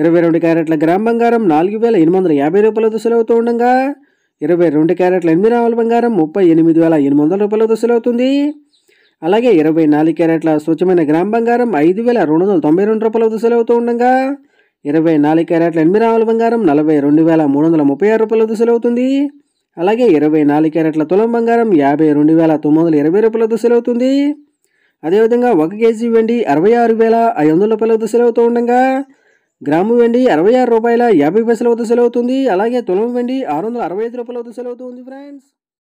ఇరవై రెండు క్యారెట్ల గ్రామ్ బంగారం నాలుగు వేల ఎనిమిది వందల యాభై రూపాయలతో సెలవుతూ ఉండగా ఇరవై రెండు క్యారెట్ల ఎనిమిది రాముల బంగారం ముప్పై ఎనిమిది వేల ఎనిమిది వందల రూపాయలతో సెలవుతుంది అలాగే ఇరవై నాలుగు క్యారెట్ల స్వచ్ఛమైన గ్రామ్ బంగారం ఐదు వేల రెండు వందల తొంభై రెండు రూపాయలతో సెలవుతూ ఉండగా ఇరవై నాలుగు క్యారెట్ల ఎనిమిది రాముల బంగారం నలభై రెండు వేల మూడు వందల ముప్పై ఆరు దశలు సెలవుతుంది అలాగే ఇరవై నాలుగు క్యారెట్ల తులం బంగారం యాభై రెండు వేల తొమ్మిది వందల ఇరవై రూపాయల అవుతుంది అదేవిధంగా ఒక కేజీ వెండి అరవై ఆరు వేల ఐదు వందల రూపాయల అవుతూ ఉండగా గ్రాము వెండి అరవై ఆరు రూపాయల యాభై పైసల వద్ద సెలవుతుంది అలాగే తులం వెండి ఆరు వందల అరవై ఐదు రూపాయల వద్ద సెలవుతుంది ఫ్రెండ్స్